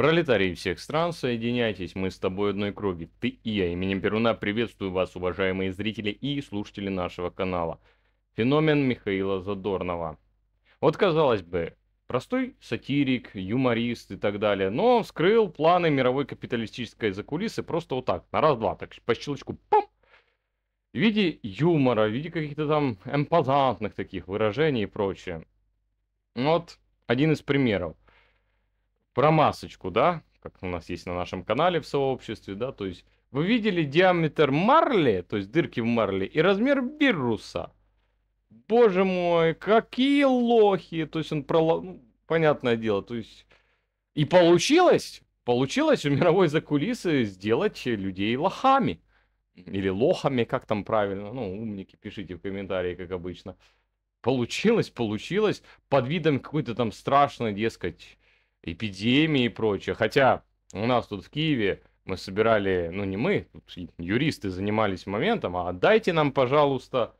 Пролетарии всех стран, соединяйтесь, мы с тобой одной крови. Ты и я, именем Перуна, приветствую вас, уважаемые зрители и слушатели нашего канала. Феномен Михаила Задорнова. Вот, казалось бы, простой сатирик, юморист и так далее, но он вскрыл планы мировой капиталистической закулисы просто вот так, на раз-два, так по щелчку, пам! В виде юмора, в виде каких-то там эмпозантных таких выражений и прочее. Вот один из примеров про масочку, да, как у нас есть на нашем канале в сообществе, да, то есть вы видели диаметр марли, то есть дырки в марли и размер вируса. Боже мой, какие лохи! То есть он проло... Ну, понятное дело, то есть... И получилось, получилось у мировой закулисы сделать людей лохами. Или лохами, как там правильно. Ну, умники, пишите в комментарии, как обычно. Получилось, получилось, под видом какой-то там страшной, дескать, эпидемии и прочее. Хотя у нас тут в Киеве мы собирали, ну не мы, юристы занимались моментом, а дайте нам, пожалуйста,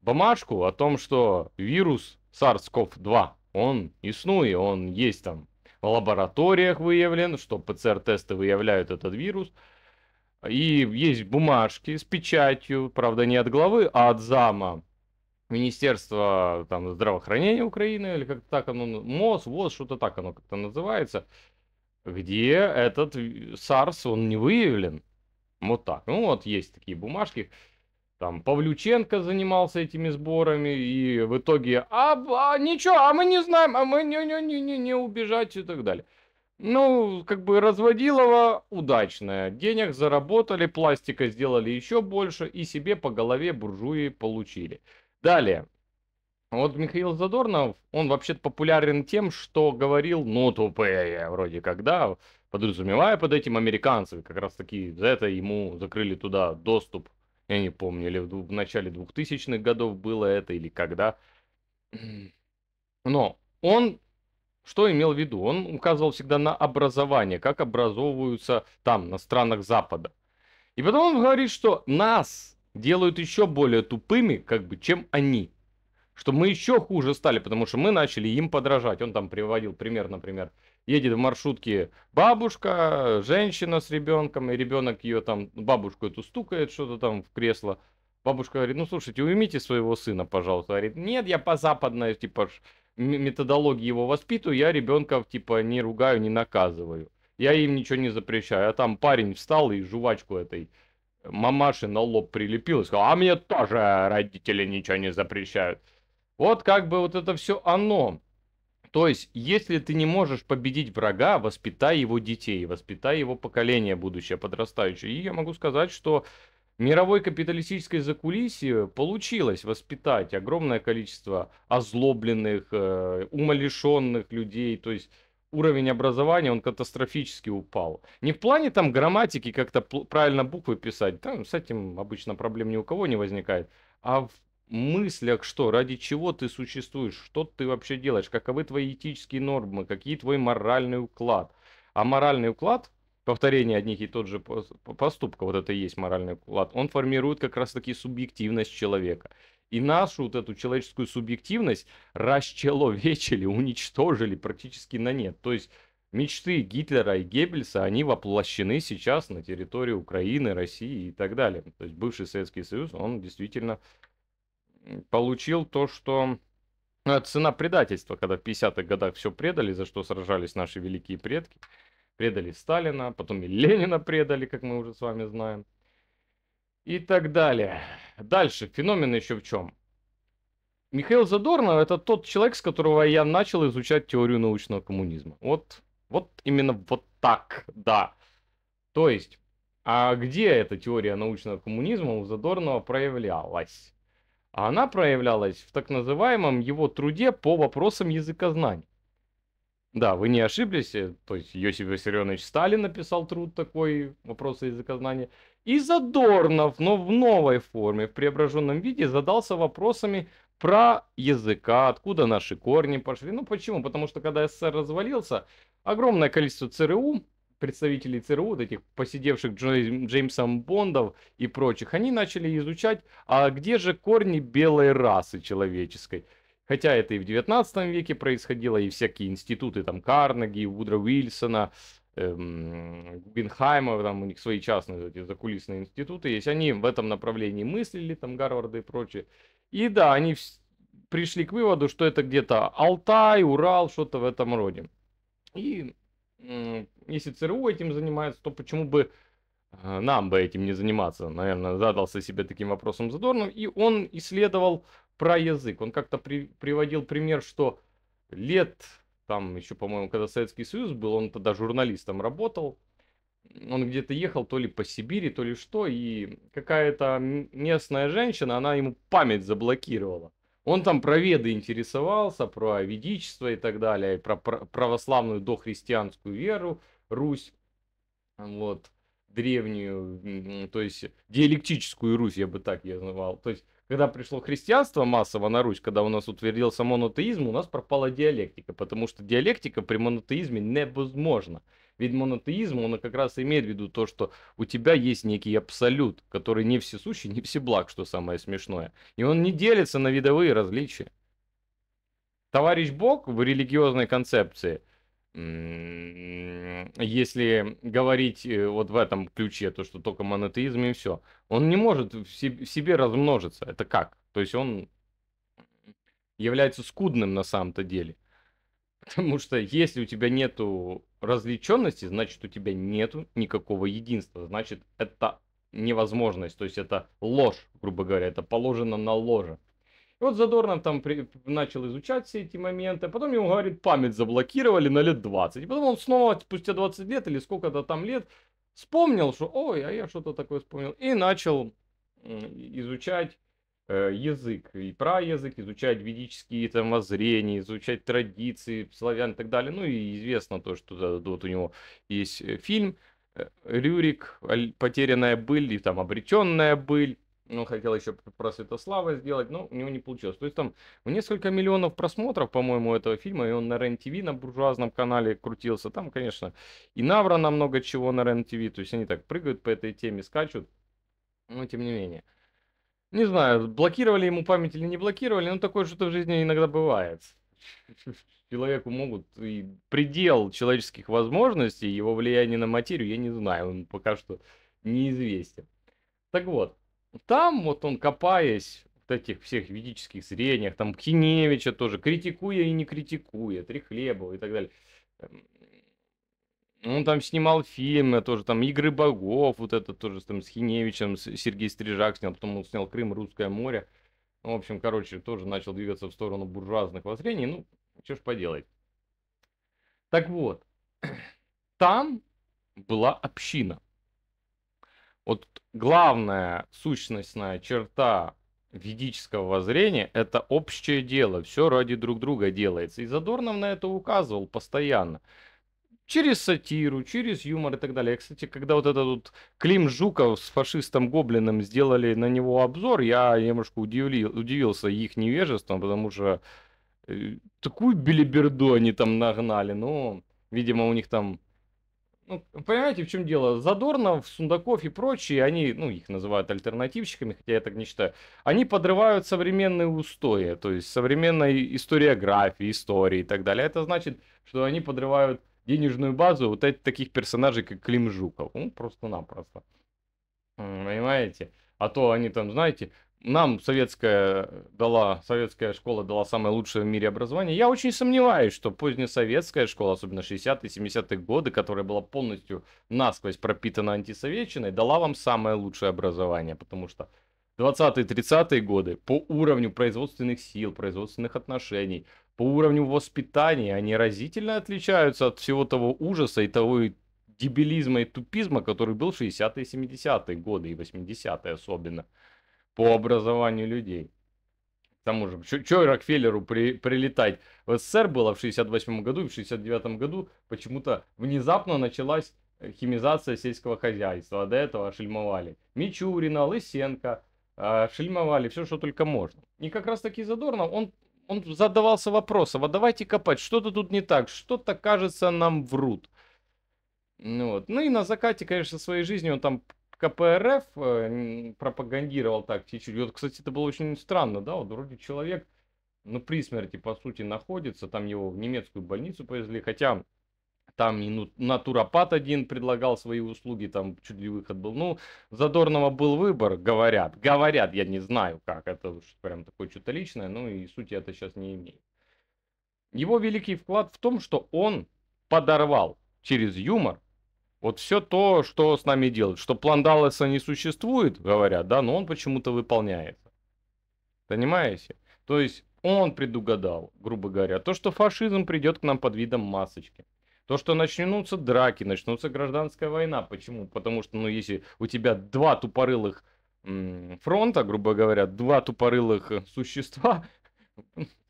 бумажку о том, что вирус SARS-CoV-2, он иснует, он есть там в лабораториях выявлен, что ПЦР-тесты выявляют этот вирус. И есть бумажки с печатью, правда не от главы, а от зама Министерство там, здравоохранения Украины, или как-то так оно, МОЗ, ВОЗ, что-то так оно как-то называется, где этот САРС он не выявлен. Вот так. Ну вот есть такие бумажки. Там Павлюченко занимался этими сборами, и в итоге, а, а ничего, а мы не знаем, а мы не, не, не, не, не убежать и так далее. Ну, как бы разводилово удачное. Денег заработали, пластика сделали еще больше, и себе по голове буржуи получили. Далее. Вот Михаил Задорнов, он вообще-то популярен тем, что говорил, ну, тупые, вроде как, да, подразумевая под этим американцев, как раз таки за это ему закрыли туда доступ, я не помню, или в, начале 2000-х годов было это, или когда. Но он что имел в виду? Он указывал всегда на образование, как образовываются там, на странах Запада. И потом он говорит, что нас делают еще более тупыми, как бы, чем они. Что мы еще хуже стали, потому что мы начали им подражать. Он там приводил пример, например, едет в маршрутке бабушка, женщина с ребенком, и ребенок ее там, бабушку эту стукает что-то там в кресло. Бабушка говорит, ну слушайте, уймите своего сына, пожалуйста. Говорит, нет, я по западной, типа, методологии его воспитываю, я ребенка, типа, не ругаю, не наказываю. Я им ничего не запрещаю. А там парень встал и жвачку этой мамаши на лоб прилепил и сказал, а мне тоже родители ничего не запрещают. Вот как бы вот это все оно. То есть, если ты не можешь победить врага, воспитай его детей, воспитай его поколение будущее, подрастающее. И я могу сказать, что мировой капиталистической закулисье получилось воспитать огромное количество озлобленных, э, умалишенных людей, то есть уровень образования, он катастрофически упал. Не в плане там грамматики, как-то правильно буквы писать, там с этим обычно проблем ни у кого не возникает, а в мыслях, что, ради чего ты существуешь, что ты вообще делаешь, каковы твои этические нормы, какие твой моральный уклад. А моральный уклад, повторение одних и тот же поступка, вот это и есть моральный уклад, он формирует как раз таки субъективность человека и нашу вот эту человеческую субъективность расчеловечили, уничтожили практически на нет. То есть мечты Гитлера и Геббельса, они воплощены сейчас на территории Украины, России и так далее. То есть бывший Советский Союз, он действительно получил то, что... Ну, это цена предательства, когда в 50-х годах все предали, за что сражались наши великие предки. Предали Сталина, потом и Ленина предали, как мы уже с вами знаем. И так далее. Дальше, феномен еще в чем. Михаил Задорнов это тот человек, с которого я начал изучать теорию научного коммунизма. Вот, вот именно вот так, да. То есть, а где эта теория научного коммунизма у Задорнова проявлялась? Она проявлялась в так называемом его труде по вопросам языкознания. Да, вы не ошиблись. Э, то есть Иосиф Виссарионович Сталин написал труд такой, вопросы языка знания. И Задорнов, но в новой форме, в преображенном виде, задался вопросами про языка, откуда наши корни пошли. Ну почему? Потому что когда СССР развалился, огромное количество ЦРУ, представителей ЦРУ, вот этих посидевших Джей- Джеймсом Бондов и прочих, они начали изучать, а где же корни белой расы человеческой. Хотя это и в 19 веке происходило, и всякие институты, там, Карнеги, Вудра Уильсона, эм, Губинхайма, там у них свои частные эти закулисные институты есть, они в этом направлении мыслили, там, Гарварды и прочее. И да, они пришли к выводу, что это где-то Алтай, Урал, что-то в этом роде. И если ЦРУ этим занимается, то почему бы э, нам бы этим не заниматься? Наверное, задался себе таким вопросом Задорнов. И он исследовал про язык. Он как-то при, приводил пример, что лет, там еще, по-моему, когда Советский Союз был, он тогда журналистом работал, он где-то ехал то ли по Сибири, то ли что, и какая-то местная женщина, она ему память заблокировала. Он там про веды интересовался, про ведичество и так далее, и про православную дохристианскую веру, Русь, вот, древнюю, то есть диалектическую Русь, я бы так ее называл, То есть когда пришло христианство массово на Русь, когда у нас утвердился монотеизм, у нас пропала диалектика, потому что диалектика при монотеизме невозможна. Ведь монотеизм, он как раз имеет в виду то, что у тебя есть некий абсолют, который не всесущий, не всеблаг, что самое смешное. И он не делится на видовые различия. Товарищ Бог в религиозной концепции – если говорить э, вот в этом ключе, то что только монотеизм и все, он не может в себе размножиться. Это как? То есть он является скудным на самом-то деле. Потому что если у тебя нету развлеченности, значит у тебя нету никакого единства. Значит это невозможность, то есть это ложь, грубо говоря, это положено на ложе. И вот Задорнов там при, начал изучать все эти моменты, а потом ему, говорит, память заблокировали на лет 20. И потом он снова, спустя 20 лет или сколько-то там лет, вспомнил, что, ой, а я что-то такое вспомнил, и начал изучать э, язык, и про язык, изучать ведические там воззрения, изучать традиции славян и так далее. Ну и известно то, что вот у него есть э, фильм э, Рюрик, потерянная быль, и там обретенная быль, он хотел еще про Святослава сделать, но у него не получилось. То есть там несколько миллионов просмотров, по-моему, этого фильма, и он на РЕН-ТВ на буржуазном канале крутился. Там, конечно, и Навра на много чего на РЕН-ТВ, то есть они так прыгают по этой теме, скачут, но тем не менее. Не знаю, блокировали ему память или не блокировали, но такое что-то в жизни иногда бывает. Человеку могут и предел человеческих возможностей, его влияние на материю, я не знаю, он пока что неизвестен. Так вот, там вот он, копаясь в этих всех ведических зрениях, там Киневича тоже, критикуя и не критикуя, Трихлебова и так далее. Эм, он там снимал фильмы тоже, там «Игры богов», вот это тоже там с Хиневичем, Сергей Стрижак снял, потом он снял «Крым, Русское море». Ну, в общем, короче, тоже начал двигаться в сторону буржуазных воззрений, ну, что ж поделать. Так вот, там была община. Вот главная сущностная черта ведического воззрения – это общее дело, все ради друг друга делается. И Задорнов на это указывал постоянно. Через сатиру, через юмор и так далее. кстати, когда вот этот вот Клим Жуков с фашистом Гоблином сделали на него обзор, я немножко удивил, удивился их невежеством, потому что э, такую билиберду они там нагнали. Ну, видимо, у них там ну, понимаете, в чем дело? Задорнов, Сундаков и прочие, они, ну, их называют альтернативщиками, хотя я так не считаю, они подрывают современные устои, то есть современной историографии, истории и так далее. Это значит, что они подрывают денежную базу вот этих таких персонажей, как Клим Жуков. Ну, просто-напросто. Понимаете? А то они там, знаете, нам советская дала, советская школа дала самое лучшее в мире образование. Я очень сомневаюсь, что позднесоветская школа, особенно 60-е, 70-е годы, которая была полностью насквозь пропитана антисоветчиной, дала вам самое лучшее образование, потому что 20-30-е годы по уровню производственных сил, производственных отношений, по уровню воспитания, они разительно отличаются от всего того ужаса и того дебилизма и тупизма, который был в 60-е, 70-е годы и 80-е особенно по образованию людей. К тому же, что Рокфеллеру при, прилетать? В СССР было в 68 году и в 69 году почему-то внезапно началась э, химизация сельского хозяйства, а до этого шельмовали Мичурина, Лысенко, а, шельмовали все, что только можно. И как раз таки Задорнов, он, он задавался вопросом, а давайте копать, что-то тут не так, что-то, кажется, нам врут. Ну вот. ну и на закате, конечно, своей жизни он там КПРФ э, пропагандировал так чуть-чуть. Вот, кстати, это было очень странно, да, вот вроде человек, ну, при смерти, по сути, находится, там его в немецкую больницу повезли, хотя там и натуропат один предлагал свои услуги, там чуть ли выход был. Ну, Задорного был выбор, говорят. Говорят, я не знаю как, это уж прям такое что-то личное, ну и сути это сейчас не имеет. Его великий вклад в том, что он подорвал через юмор вот все то, что с нами делают. Что план Далласа не существует, говорят, да, но он почему-то выполняется. Понимаете? То есть он предугадал, грубо говоря, то, что фашизм придет к нам под видом масочки. То, что начнутся драки, начнутся гражданская война. Почему? Потому что, ну, если у тебя два тупорылых фронта, грубо говоря, два тупорылых существа,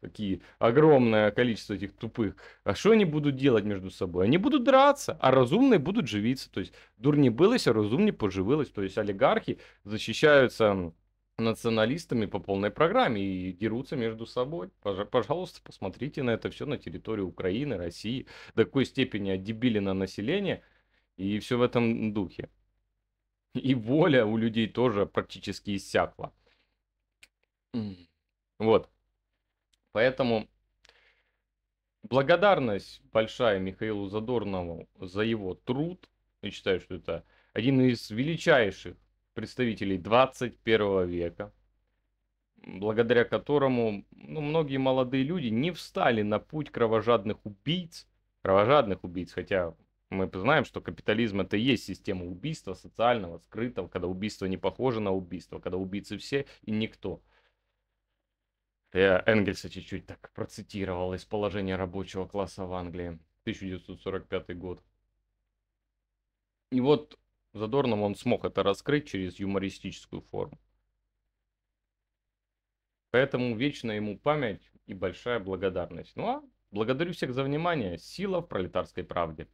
какие огромное количество этих тупых. А что они будут делать между собой? Они будут драться, а разумные будут живиться. То есть дурни былось, а разумнее поживилось. То есть олигархи защищаются националистами по полной программе и дерутся между собой. Пожалуйста, посмотрите на это все на территории Украины, России, до какой степени на население и все в этом духе. И воля у людей тоже практически иссякла. Вот. Поэтому благодарность большая Михаилу Задорнову за его труд. Я считаю, что это один из величайших представителей 21 века, благодаря которому ну, многие молодые люди не встали на путь кровожадных убийц, кровожадных убийц, хотя мы знаем, что капитализм это и есть система убийства социального, скрытого, когда убийство не похоже на убийство, когда убийцы все и никто. Я Энгельса чуть-чуть так процитировал из положения рабочего класса в Англии. 1945 год. И вот Задорнов он смог это раскрыть через юмористическую форму. Поэтому вечная ему память и большая благодарность. Ну а благодарю всех за внимание. Сила в пролетарской правде.